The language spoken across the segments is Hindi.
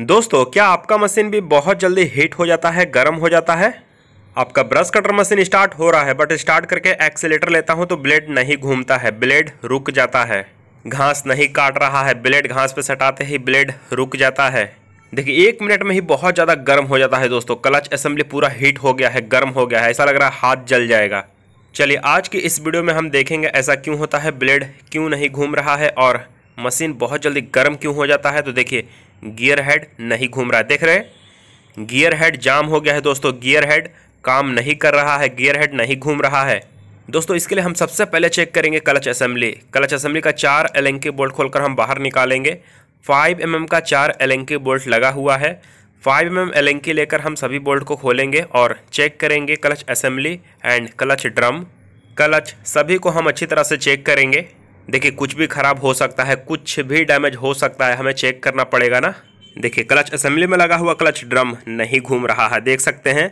दोस्तों क्या आपका मशीन भी बहुत जल्दी हीट हो जाता है गर्म हो जाता है आपका ब्रश कटर मशीन स्टार्ट हो रहा है बट स्टार्ट करके एक्सेलेटर लेता हूं तो ब्लेड नहीं घूमता है ब्लेड रुक जाता है घास नहीं काट रहा है ब्लेड घास पे सटाते ही ब्लेड रुक जाता है देखिए एक मिनट में ही बहुत ज़्यादा गर्म हो जाता है दोस्तों क्लच असेंबली पूरा हीट हो गया है गर्म हो गया है ऐसा लग रहा है हाथ जल जाएगा चलिए आज की इस वीडियो में हम देखेंगे ऐसा क्यों होता है ब्लेड क्यों नहीं घूम रहा है और मशीन बहुत जल्दी गर्म क्यों हो जाता है तो देखिए गियर हेड नहीं घूम रहा है देख रहे गियर हेड जाम हो गया है दोस्तों गियर हेड काम नहीं कर रहा है गियर हेड नहीं घूम रहा है दोस्तों इसके लिए हम सबसे पहले चेक करेंगे क्लच असेंबली क्लच असेंबली का चार एलेंके बोल्ट खोलकर हम बाहर निकालेंगे फाइव एम mm का चार एंकी बोल्ट लगा हुआ है फाइव एम एम एलेंकी लेकर हम सभी बोल्ट को खोलेंगे और चेक करेंगे clutch assembly and clutch drum clutch सभी को हम अच्छी तरह से चेक करेंगे देखिए कुछ भी ख़राब हो सकता है कुछ भी डैमेज हो सकता है हमें चेक करना पड़ेगा ना देखिए क्लच असेंबली में लगा हुआ क्लच ड्रम नहीं घूम रहा है देख सकते हैं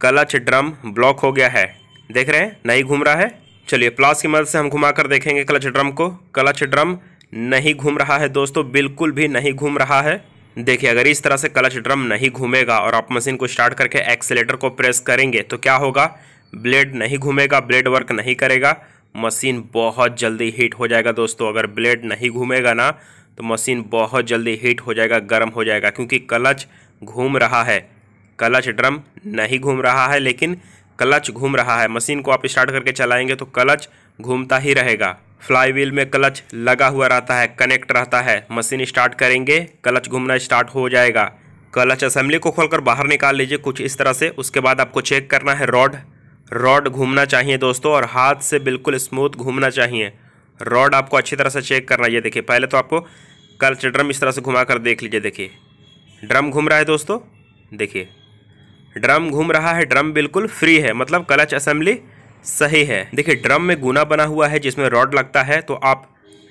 क्लच ड्रम ब्लॉक हो गया है देख रहे हैं नहीं घूम रहा है चलिए प्लास की मदद से हम घुमा कर देखेंगे क्लच ड्रम को क्लच ड्रम नहीं घूम रहा है दोस्तों बिल्कुल भी नहीं घूम रहा है देखिए अगर इस तरह से क्लच ड्रम नहीं घूमेगा और आप मशीन को स्टार्ट करके एक्सेलेटर को प्रेस करेंगे तो क्या होगा ब्लेड नहीं घूमेगा ब्लेड वर्क नहीं करेगा मशीन बहुत जल्दी हीट हो जाएगा दोस्तों अगर ब्लेड नहीं घूमेगा ना तो मशीन बहुत जल्दी हीट हो जाएगा गर्म हो जाएगा क्योंकि क्लच घूम रहा है क्लच ड्रम नहीं घूम रहा है लेकिन क्लच घूम रहा है मशीन को आप स्टार्ट करके चलाएंगे तो क्लच घूमता ही रहेगा फ्लाई व्हील में क्लच लगा हुआ रहता है कनेक्ट रहता है मशीन स्टार्ट करेंगे क्लच घूमना स्टार्ट हो जाएगा क्लच असेंबली को खोलकर बाहर निकाल लीजिए कुछ इस तरह से उसके बाद आपको चेक करना है रॉड रॉड घूमना चाहिए दोस्तों और हाथ से बिल्कुल स्मूथ घूमना चाहिए रॉड आपको अच्छी तरह से चेक करना ये देखिए पहले तो आपको कल्च ड्रम इस तरह से घुमा कर देख लीजिए देखिए ड्रम घूम रहा है दोस्तों देखिए ड्रम घूम रहा है ड्रम बिल्कुल फ्री है मतलब क्लच असेंबली सही है देखिए ड्रम में गुना बना हुआ है जिसमें रॉड लगता है तो आप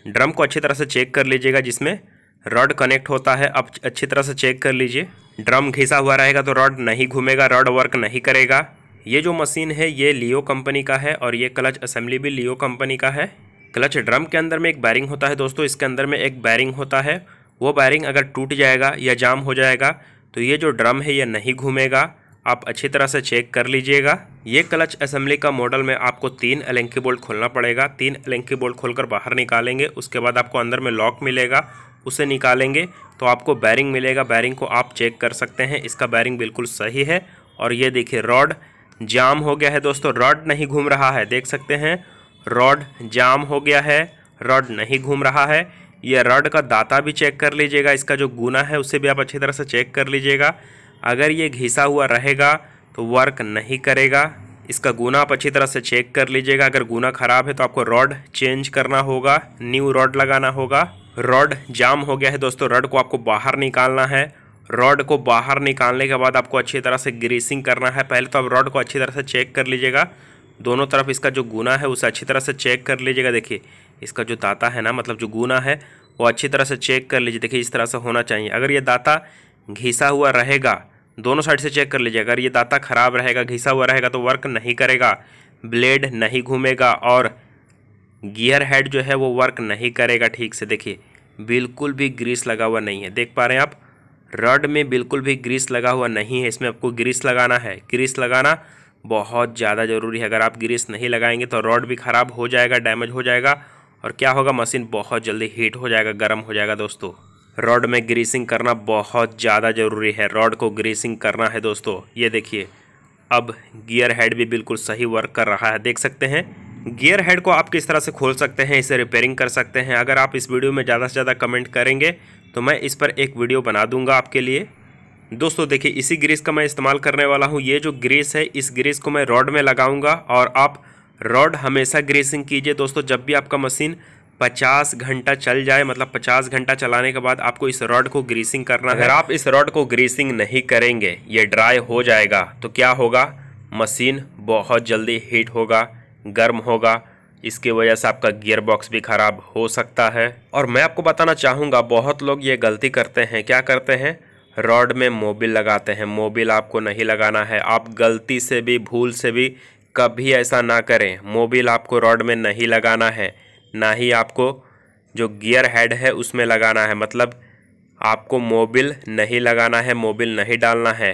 ड्रम को अच्छी तरह से चेक कर लीजिएगा जिसमें रॉड कनेक्ट होता है आप अच्छी तरह से चेक कर लीजिए ड्रम घिसा हुआ रहेगा तो रॉड नहीं घूमेगा रॉड वर्क नहीं करेगा ये जो मशीन है ये लियो कंपनी का है और ये क्लच असेंबली भी लियो कंपनी का है क्लच ड्रम के अंदर में एक बैरिंग होता है दोस्तों इसके अंदर में एक बैरिंग होता है वो बैरिंग अगर टूट जाएगा या जाम हो जाएगा तो ये जो ड्रम है ये नहीं घूमेगा आप अच्छी तरह से चेक कर लीजिएगा ये क्लच असेंबली का मॉडल में आपको तीन एलेंकी बोल्ट खोलना पड़ेगा तीन एलेंकी बोल्ट खोलकर बाहर निकालेंगे उसके बाद आपको अंदर में लॉक मिलेगा उसे निकालेंगे तो आपको बैरिंग मिलेगा बैरिंग को आप चेक कर सकते हैं इसका बैरिंग बिल्कुल सही है और ये देखिए रॉड जाम हो गया है दोस्तों रॉड नहीं घूम रहा है देख सकते हैं रॉड जाम हो गया है रॉड नहीं घूम रहा है यह रॉड का दाता भी चेक कर लीजिएगा इसका जो गुना है उसे भी आप अच्छी तरह से चेक कर लीजिएगा अगर ये घिसा हुआ रहेगा तो वर्क नहीं करेगा इसका गुना आप अच्छी तरह से चेक कर लीजिएगा अगर गुना ख़राब है तो आपको रॉड चेंज करना होगा न्यू रॉड लगाना होगा रॉड जाम हो गया है दोस्तों रॉड को आपको बाहर निकालना है रॉड को बाहर निकालने के बाद आपको अच्छी तरह से ग्रीसिंग करना है पहले तो आप रॉड को अच्छी तरह से चेक कर लीजिएगा दोनों तरफ इसका जो गुना है उसे अच्छी तरह से चेक कर लीजिएगा देखिए इसका जो दाता है ना मतलब जो गुना है वो अच्छी तरह से चेक कर लीजिए देखिए इस तरह से होना चाहिए अगर ये दाता घिसा हुआ रहेगा दोनों साइड से चेक कर लीजिए अगर ये दाता ख़राब रहेगा घिसा हुआ रहेगा तो वर्क नहीं करेगा ब्लेड नहीं घूमेगा और गियर हेड जो है वो वर्क नहीं करेगा ठीक से देखिए बिल्कुल भी ग्रीस लगा हुआ नहीं है देख पा रहे हैं आप रड में बिल्कुल भी ग्रीस लगा हुआ नहीं है इसमें आपको ग्रीस लगाना है ग्रीस लगाना बहुत ज़्यादा ज़रूरी है अगर आप ग्रीस नहीं लगाएंगे तो रॉड भी ख़राब हो जाएगा डैमेज हो जाएगा और क्या होगा मशीन बहुत जल्दी हीट हो जाएगा गर्म हो जाएगा दोस्तों रॉड में ग्रीसिंग करना बहुत ज़्यादा ज़रूरी है रॉड को ग्रीसिंग करना है दोस्तों ये देखिए अब गियर हेड भी बिल्कुल सही वर्क कर रहा है देख सकते हैं गियर हेड को आप किस तरह से खोल सकते हैं इसे रिपेयरिंग कर सकते हैं अगर आप इस वीडियो में ज़्यादा से ज़्यादा कमेंट करेंगे तो मैं इस पर एक वीडियो बना दूंगा आपके लिए दोस्तों देखिए इसी ग्रीस का मैं इस्तेमाल करने वाला हूँ ये जो ग्रीस है इस ग्रीस को मैं रॉड में लगाऊंगा और आप रॉड हमेशा ग्रीसिंग कीजिए दोस्तों जब भी आपका मशीन पचास घंटा चल जाए मतलब पचास घंटा चलाने के बाद आपको इस रॉड को ग्रीसिंग करना है अगर आप इस रॉड को ग्रीसिंग नहीं करेंगे ये ड्राई हो जाएगा तो क्या होगा मशीन बहुत जल्दी हीट होगा गर्म होगा इसकी वजह से आपका गियर बॉक्स भी ख़राब हो सकता है और मैं आपको बताना चाहूँगा बहुत लोग ये गलती करते हैं क्या करते हैं रॉड में मोबिल लगाते हैं मोबिल आपको नहीं लगाना है आप गलती से भी भूल से भी कभी ऐसा ना करें मोबिल आपको रॉड में नहीं लगाना है ना ही आपको जो गियर हेड है उसमें लगाना है मतलब आपको मोबिल नहीं लगाना है मोबिल नहीं डालना है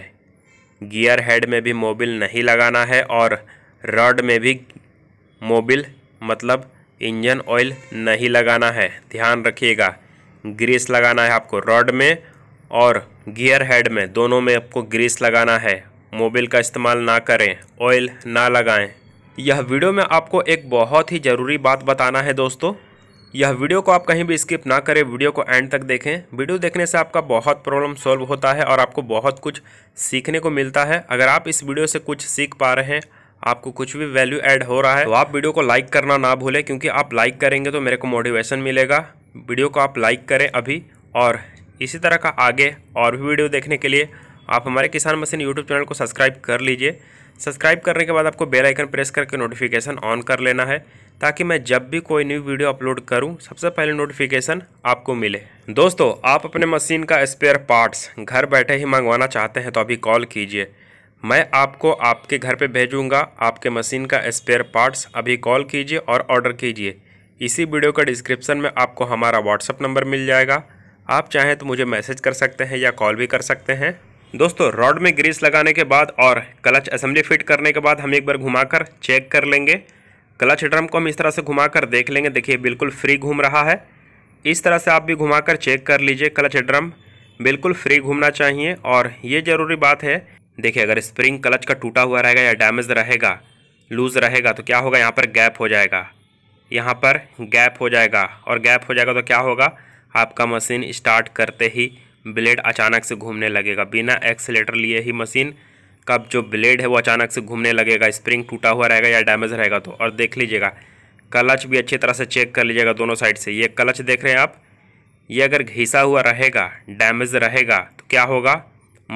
गियर हेड में भी मोबिल नहीं लगाना है और रॉड में भी मोबिल मतलब इंजन ऑयल नहीं लगाना है ध्यान रखिएगा ग्रीस लगाना है आपको रॉड में और गियर हेड में दोनों में आपको ग्रीस लगाना है मोबिल का इस्तेमाल ना करें ऑयल ना लगाएं यह वीडियो में आपको एक बहुत ही ज़रूरी बात बताना है दोस्तों यह वीडियो को आप कहीं भी स्किप ना करें वीडियो को एंड तक देखें वीडियो देखने से आपका बहुत प्रॉब्लम सॉल्व होता है और आपको बहुत कुछ सीखने को मिलता है अगर आप इस वीडियो से कुछ सीख पा रहे हैं आपको कुछ भी वैल्यू ऐड हो रहा है तो आप वीडियो को लाइक करना ना भूलें क्योंकि आप लाइक करेंगे तो मेरे को मोटिवेशन मिलेगा वीडियो को आप लाइक करें अभी और इसी तरह का आगे और भी वीडियो देखने के लिए आप हमारे किसान मशीन यूट्यूब चैनल को सब्सक्राइब कर लीजिए सब्सक्राइब करने के बाद आपको बेल आइकन प्रेस करके नोटिफिकेशन ऑन कर लेना है ताकि मैं जब भी कोई न्यू वीडियो अपलोड करूं सबसे पहले नोटिफिकेशन आपको मिले दोस्तों आप अपने मशीन का स्पेयर पार्ट्स घर बैठे ही मंगवाना चाहते हैं तो अभी कॉल कीजिए मैं आपको आपके घर पे भेजूंगा आपके मशीन का स्पेयर पार्ट्स अभी कॉल कीजिए और ऑर्डर कीजिए इसी वीडियो का डिस्क्रिप्शन में आपको हमारा व्हाट्सअप नंबर मिल जाएगा आप चाहें तो मुझे मैसेज कर सकते हैं या कॉल भी कर सकते हैं दोस्तों रॉड में ग्रीस लगाने के बाद और क्लच असम्बली फिट करने के बाद हम एक बार घुमाकर चेक कर लेंगे क्लच ड्रम को हम इस तरह से घुमाकर देख लेंगे देखिए बिल्कुल फ्री घूम रहा है इस तरह से आप भी घुमाकर चेक कर लीजिए क्लच ड्रम बिल्कुल फ्री घूमना चाहिए और ये ज़रूरी बात है देखिए अगर स्प्रिंग क्लच का टूटा हुआ रहेगा या डैमेज रहेगा लूज़ रहेगा तो क्या होगा यहाँ पर गैप हो जाएगा यहाँ पर गैप हो जाएगा और गैप हो जाएगा तो क्या होगा आपका मशीन स्टार्ट करते ही ब्लेड अचानक से घूमने लगेगा बिना एक्सीटर लिए ही मशीन का जो ब्लेड है वो अचानक से घूमने लगेगा स्प्रिंग टूटा हुआ रहेगा या डैमेज रहेगा तो और देख लीजिएगा क्लच भी अच्छी तरह से चेक कर लीजिएगा दोनों साइड से ये क्लच देख रहे हैं आप ये अगर घिसा हुआ रहेगा डैमेज रहेगा तो क्या होगा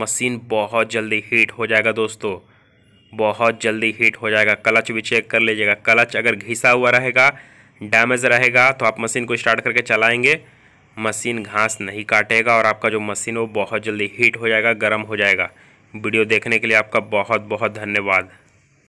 मशीन बहुत जल्दी हीट हो जाएगा दोस्तों बहुत जल्दी हीट हो जाएगा क्लच भी चेक कर लीजिएगा क्लच अगर घिसा हुआ रहेगा डैमेज रहेगा तो आप मशीन को स्टार्ट करके चलाएंगे मशीन घास नहीं काटेगा और आपका जो मशीन वो बहुत जल्दी हीट हो जाएगा गर्म हो जाएगा वीडियो देखने के लिए आपका बहुत बहुत धन्यवाद